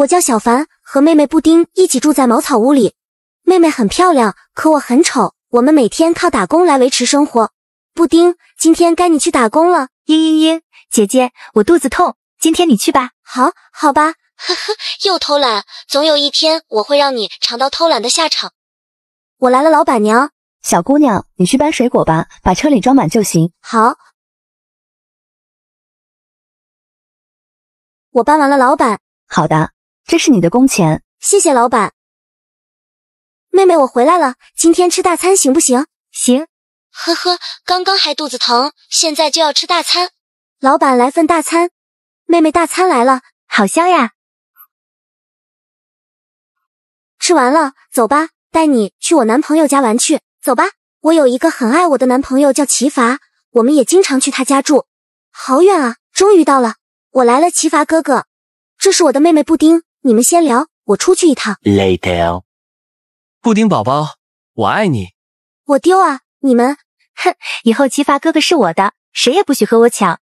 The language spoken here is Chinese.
我叫小凡，和妹妹布丁一起住在茅草屋里。妹妹很漂亮，可我很丑。我们每天靠打工来维持生活。布丁，今天该你去打工了。嘤嘤嘤，姐姐，我肚子痛，今天你去吧。好，好吧。呵呵，又偷懒，总有一天我会让你尝到偷懒的下场。我来了，老板娘。小姑娘，你去搬水果吧，把车里装满就行。好。我搬完了，老板。好的。这是你的工钱，谢谢老板。妹妹，我回来了，今天吃大餐行不行？行。呵呵，刚刚还肚子疼，现在就要吃大餐。老板，来份大餐。妹妹，大餐来了，好香呀！吃完了，走吧，带你去我男朋友家玩去。走吧，我有一个很爱我的男朋友，叫齐伐，我们也经常去他家住。好远啊，终于到了。我来了，齐伐哥哥，这是我的妹妹布丁。你们先聊，我出去一趟。Later，布丁宝宝，我爱你。我丢啊！你们，哼，以后齐发哥哥是我的，谁也不许和我抢。